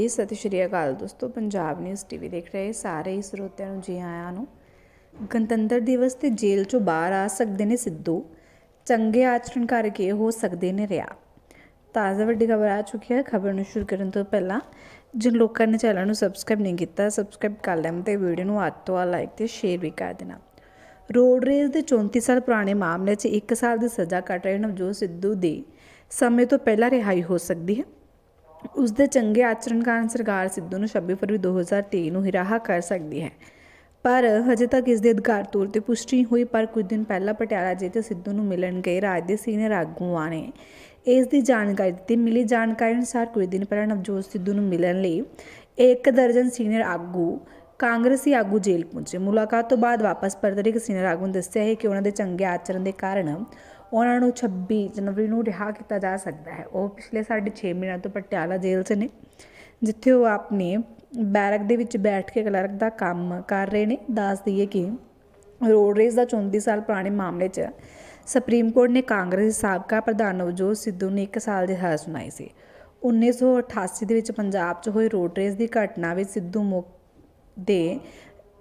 ਜੀ ਸਤਿ ਸ਼੍ਰੀ ਅਕਾਲ ਦੋਸਤੋ ਪੰਜਾਬ ਨਿਊਜ਼ ਟੀਵੀ ਦੇਖ ਰਹੇ ਸਾਰੇ ਹੀ ਸਰੋਤਿਆਂ ਨੂੰ ਜੀ ਆਇਆਂ ਨੂੰ ਗਣਤੰਤਰ ਦਿਵਸ ਤੇ ਜੇਲ੍ਹ ਚੋਂ ਬਾਹਰ ਆ ਸਕਦੇ ਨੇ ਸਿੱਧੂ ਚੰਗੇ ਆਚਰਣ ਕਰਕੇ ਹੋ ਸਕਦੇ ਨੇ ਰਿਆ ਤਾਜ਼ਾ ਵੱਡੀ ਖਬਰ ਆ ਚੁੱਕੀ ਹੈ ਖਬਰ ਨੂੰ ਸ਼ੁਰੂ ਕਰਨ ਤੋਂ ਪਹਿਲਾਂ ਜਿਨ ਲੋਕਾਂ ਨੇ ਚੈਨਲ ਨੂੰ ਸਬਸਕ੍ਰਾਈਬ ਨਹੀਂ ਕੀਤਾ ਸਬਸਕ੍ਰਾਈਬ ਕਰ ਲੈਣ ਤੇ ਵੀਡੀਓ ਨੂੰ ਹੱਥ ਤੋਂ ਲਾਈਕ ਤੇ ਸ਼ੇਅਰ ਵੀ ਕਰ ਦੇਣਾ ਰੋਡ ਰੇਜ਼ ਦੇ 34 ਸਾਲ ਪੁਰਾਣੇ ਮਾਮਲੇ 'ਚ 1 ਸਾਲ ਦੀ ਸਜ਼ਾ ਕੱਟ ਰਹੇ ਨਵਜੋਤ ਸਿੱਧੂ ਦੀ ਸਮੇਂ ਤੋਂ ਪਹਿਲਾਂ ਰਿਹਾਈ ਹੋ ਸਕਦੀ ਹੈ ਉਸ ਦੇ ਚੰਗੇ ਆਚਰਣ ਕਾਰਨ ਸਰਕਾਰ ਸਿੱਧੂ ਨੂੰ 26 ਫਰਵਰੀ 2023 ਨੂੰ ਹਿਰਾਹਾ ਕਰ ਸਕਦੀ ਹੈ ਪਰ ਹਜੇ ਤੱਕ ਇਸ ਦੇ ਅਧਿਕਾਰ ਤੌਰ ਤੇ ਪੁਸ਼ਟੀ ਹੋਈ ਪਰ ਕੁਝ ਦਿਨ ਪਹਿਲਾਂ ਪਟਿਆਲਾ ਜੇ ਤੇ ਸਿੱਧੂ ਨੂੰ ਮਿਲਣ ਗਏ ਰਾਜ ਦੇ ਸੀਨੀਅਰ ਆਗੂਆਂ ਨੇ ਇਸ ਦੀ ਜਾਣਕਾਰੀ ਦਿੱਤੀ ਮਿਲੀ ਜਾਣਕਾਰੀ ਅਨੁਸਾਰ ਕੁਝ ਦਿਨ ਪਹਿਲਾਂ ਨਵਜੋਤ ਸਿੱਧੂ ਨੂੰ ਮਿਲਣ ਲਈ ਇੱਕ ਦਰਜਨ ਸੀਨੀਅਰ ਆਗੂ ਕਾਂਗਰਸੀ ਆਗੂ ਜੇਲ੍ਹ ਪਹੁੰਚੇ ਮੁਲਾਕਾਤ ਤੋਂ ਬਾਅਦ ਵਾਪਸ ਪਰਤਦੇ ਸੀਨੀਅਰ ਆਗੂ ਨੇ ਦੱਸਿਆ ਹੈ ਕਿ ਉਹਨਾਂ ਦੇ ਚੰਗੇ ਆਚਰਣ ਦੇ ਕਾਰਨ ਉਹਨਾਂ ਨੂੰ 26 ਜਨਵਰੀ ਨੂੰ ਰਿਹਾ ਕੀਤਾ ਜਾ ਸਕਦਾ ਹੈ ਉਹ ਪਿਛਲੇ ਸਾਢੇ 6 ਮਹੀਨਿਆਂ ਤੋਂ ਪਟਿਆਲਾ ਜੇਲ੍ਹ 'ਚ ਨੇ ਜਿੱਥੇ ਉਹ ਆਪਣੇ ਬੈਰਕ ਦੇ ਵਿੱਚ ਬੈਠ ਕੇ ਕਲਰਕ ਦਾ ਕੰਮ ਕਰ ਰਹੇ ਨੇ ਦੱਸ ਦਈਏ ਕਿ ਰੋਡ ਰੇਸ ਦਾ 34 ਸਾਲ ਪੁਰਾਣੇ ਮਾਮਲੇ 'ਚ ਸੁਪਰੀਮ ਕੋਰਟ ਨੇ ਕਾਂਗਰਸ ਦੇ ਸਾਬਕਾ ਪ੍ਰਧਾਨ ਨਵਜੋਤ ਸਿੱਧੂ ਨੂੰ 1 ਸਾਲ ਦੀ ਸਜ਼ਾ ਸੁਣਾਈ ਸੀ 1988 ਦੇ ਵਿੱਚ ਪੰਜਾਬ 'ਚ ਹੋਏ ਰੋਡ ਰੇਸ ਦੀ ਘਟਨਾ ਵਿੱਚ ਸਿੱਧੂ ਮੁਖ ਦੇ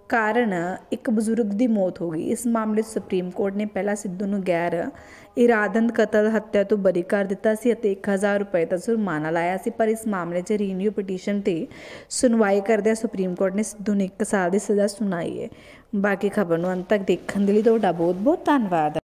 ਕਾਰਨ ਇੱਕ ਬਜ਼ੁਰਗ ਦੀ ਮੌਤ ਹੋ ਗਈ ਇਸ ਮਾਮਲੇ ਸੁਪਰੀਮ ਕੋਰਟ ਨੇ ਪਹਿਲਾਂ ਸਿੱਧੂ ਨੂੰ ਗੈਰ ਇਰਾਦਨ ਕਤਲ ਹੱਤਿਆ ਤੋਂ ਬਰੀ ਕਰ ਦਿੱਤਾ ਸੀ ਅਤੇ 1000 ਰੁਪਏ ਦਾ ਜੁਰਮਾਨਾ ਲਾਇਆ ਸੀ ਪਰ ਇਸ ਮਾਮਲੇ 'ਚ ਰੀਨਿਊ ਪਟੀਸ਼ਨ ਤੇ ਸੁਣਵਾਈ ਕਰਦਿਆਂ ਸੁਪਰੀਮ ਕੋਰਟ ਨੇ ਸਿੱਧੂ ਨੂੰ 1 ਸਾਲ ਦੀ ਸਜ਼ਾ ਸੁਣਾਈ ਹੈ ਬਾਕੀ ਖਬਰ ਨੂੰ ਅੰਤ ਤੱਕ ਦੇਖਣ ਦੇ ਲਈ ਤੁਹਾਡਾ ਬਹੁਤ ਬਹੁਤ ਧੰਨਵਾਦ